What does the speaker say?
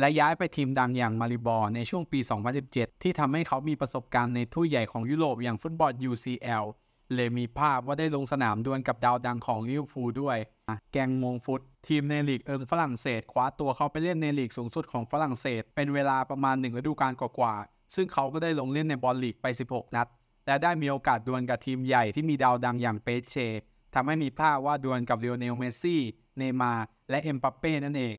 และย้ายไปทีมดังอย่างมาริบอร์ ในช่วงปี 2017 ที่ทำให้เขามีประสบการณ์ในถ้วยใหญ่ของยุโรปอย่างฟุตบอล UCL เลยมีภาพว่าได้ลงสนามดวลกับดาวดังของลิเวอร์พูลด้วย แกงมงฟุตทีมในลีกเอิงฝรั่งเศสคว้าตัวเขาไปเล่นในลีกสูงสุดของฝรั่งเศส เป็นเวลาประมาณหนึ่งฤดูกาลกว่าๆ ซึ่งเขาก็ได้ลงเล่นในบอลลีกไป 16 นัดและได้มีโอกาสดวลกับทีมใหญ่ที่มีดาวดังอย่างเปเชทำให้มีภาพว่าดวลกับเรียวเนล เมซี่ เนมาและเอ็มปัปเป้นั่นเอง